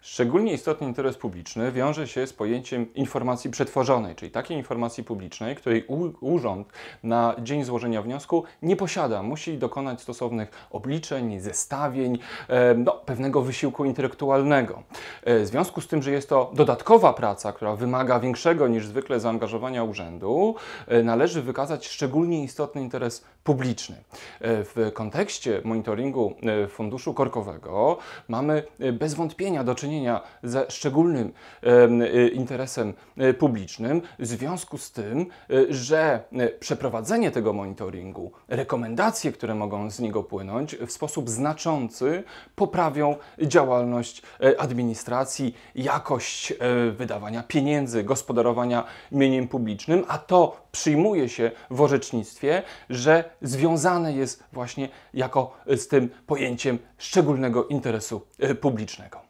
Szczególnie istotny interes publiczny wiąże się z pojęciem informacji przetworzonej, czyli takiej informacji publicznej, której urząd na dzień złożenia wniosku nie posiada. Musi dokonać stosownych obliczeń, zestawień, e, no, pewnego wysiłku intelektualnego. E, w związku z tym, że jest to dodatkowa praca, która wymaga większego niż zwykle zaangażowania urzędu, e, należy wykazać szczególnie istotny interes publiczny. E, w kontekście monitoringu e, funduszu korkowego mamy e, bez wątpienia do czynienia ze szczególnym interesem publicznym, w związku z tym, że przeprowadzenie tego monitoringu, rekomendacje, które mogą z niego płynąć, w sposób znaczący poprawią działalność administracji, jakość wydawania pieniędzy, gospodarowania mieniem publicznym, a to przyjmuje się w orzecznictwie, że związane jest właśnie jako z tym pojęciem szczególnego interesu e, publicznego.